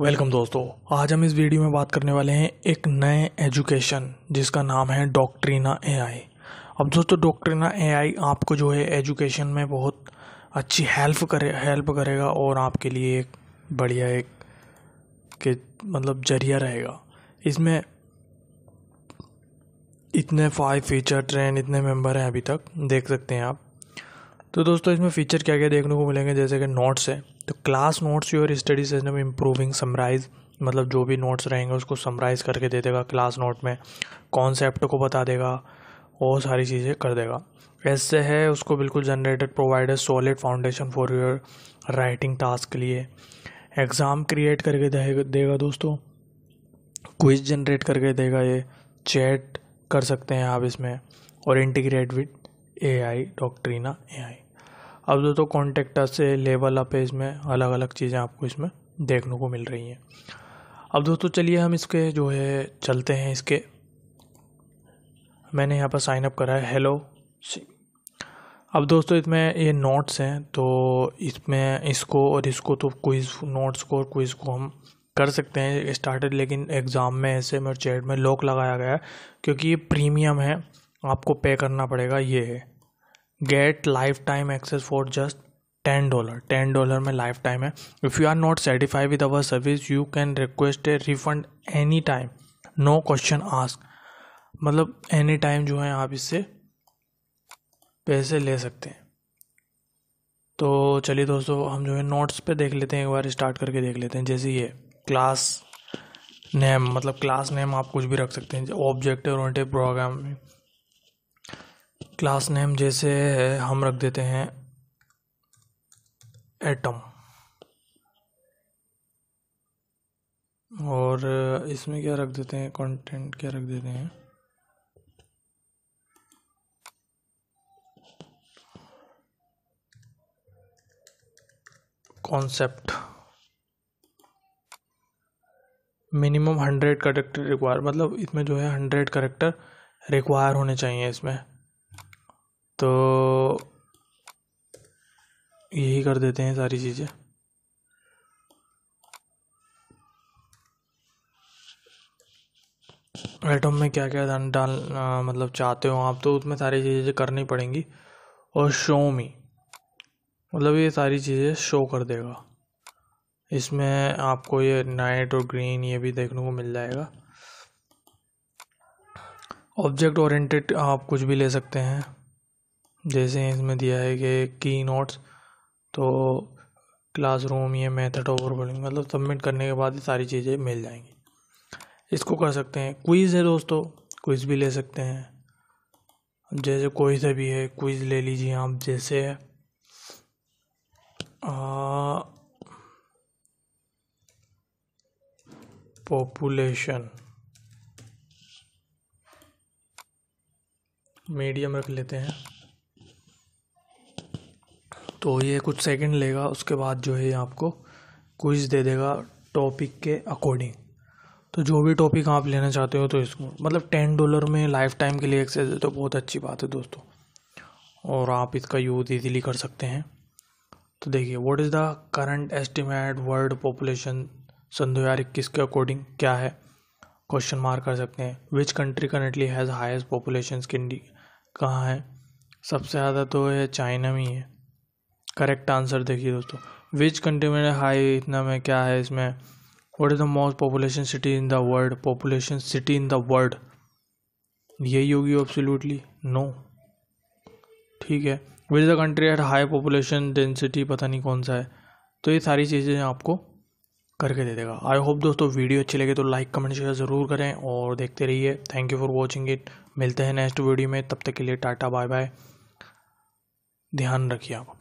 welcome दोस्तों आज हम इस वीडियो में बात करने वाले हैं एक नए एजुकेशन जिसका नाम है डॉक्ट्रीना एआई अब दोस्तों डॉक्ट्रीना एआई आपको जो है एजुकेशन में बहुत अच्छी हेल्प करे हेल्प करेगा और आपके लिए एक बढ़िया एक के मतलब जरिया रहेगा इसमें इतने फाइव फीचर ट्रेन इतने मेंबर हैं अभी तक देख सकते हैं आप तो दोस्तों इसमें फीचर क्या क्या देखने को मिलेंगे जैसे कि नोट्स है तो class notes your study session में इम्प्रूविंग समराइज मतलब जो भी नोट्स रहेंगे उसको समराइज़ करके दे देगा क्लास नोट में कॉन्सेप्ट को बता देगा और सारी चीज़ें कर देगा ऐसे है उसको बिल्कुल generated provide solid foundation for your writing task के लिए एग्ज़ाम क्रिएट करके देगा दोस्तों क्विज जनरेट करके देगा ये चैट कर सकते हैं आप इसमें और इंटीग्रेट विद ए आई डॉक्ट्रीना ए आई अब दोस्तों कॉन्टेक्ट से लेवल अप है इसमें अलग अलग चीज़ें आपको इसमें देखने को मिल रही हैं अब दोस्तों चलिए हम इसके जो है चलते हैं इसके मैंने यहाँ पर साइन अप करा है हेलो अब दोस्तों इसमें ये नोट्स हैं तो इसमें इसको और इसको तो क्विज़ नोट्स को और क्विज़ को हम कर सकते हैं स्टार्टेड लेकिन एग्ज़ाम में ऐसे में चैट में लॉक लगाया गया है क्योंकि ये प्रीमियम है आपको पे करना पड़ेगा ये है get lifetime access for just ten dollar ten dollar में लाइफ टाइम है if you are not satisfy with our service you can request a refund any time no question ask मतलब एनी टाइम जो है आप इससे पैसे ले सकते हैं तो चलिए दोस्तों हम जो है नोट्स पे देख लेते हैं एक बार स्टार्ट करके देख लेते हैं जैसे ये क्लास नेम मतलब क्लास नेम आप कुछ भी रख सकते हैं object oriented program class name जैसे है हम रख देते हैं एटम और इसमें क्या रख देते हैं कंटेंट क्या रख देते हैं concept minimum hundred character require मतलब इसमें जो है हंड्रेड करेक्टर रिक्वायर होने चाहिए इसमें तो यही कर देते हैं सारी चीज़ें आइटम में क्या क्या धन डाल आ, मतलब चाहते हो आप तो उसमें सारी चीज़ें करनी पड़ेंगी और शो मी मतलब ये सारी चीज़ें शो कर देगा इसमें आपको ये नाइट और ग्रीन ये भी देखने को मिल जाएगा ऑब्जेक्ट ओरिएंटेड आप कुछ भी ले सकते हैं जैसे इसमें दिया है कि की नोट्स तो क्लासरूम ये मेथड ओवर बोलिंग मतलब सबमिट करने के बाद ये सारी चीज़ें मिल जाएंगी इसको कर सकते हैं क्विज़ है दोस्तों क्विज़ भी ले सकते हैं जैसे कोई सा भी है क्विज़ ले लीजिए आप जैसे पॉपुलेशन मीडियम रख लेते हैं तो ये कुछ सेकंड लेगा उसके बाद जो है आपको क्विज दे देगा टॉपिक के अकॉर्डिंग तो जो भी टॉपिक आप लेना चाहते हो तो इसको मतलब टेन डॉलर में लाइफ टाइम के लिए एक्सेस है तो बहुत अच्छी बात है दोस्तों और आप इसका यूज़ इजीली कर सकते हैं तो देखिए what is the current estimate world population सन दो हज़ार इक्कीस के अकॉर्डिंग क्या है क्वेश्चन मार्क कर सकते हैं which country currently has highest population की कहाँ है सबसे ज़्यादा तो है चाइना में ही है करेक्ट आंसर देखिए दोस्तों विच कंट्री में हाई इतना में क्या है इसमें what is the most population city in the world population city in the world यही होगी ऑब्सोल्यूटली नो ठीक है which the country at high population density पता नहीं कौन सा है तो ये सारी चीज़ें आपको करके दे देगा आई होप दोस्तों वीडियो अच्छी लगे तो लाइक कमेंट शेयर ज़रूर करें और देखते रहिए thank you for watching it मिलते हैं नेक्स्ट वीडियो में तब तक के लिए टाटा बाय बाय ध्यान रखिए आप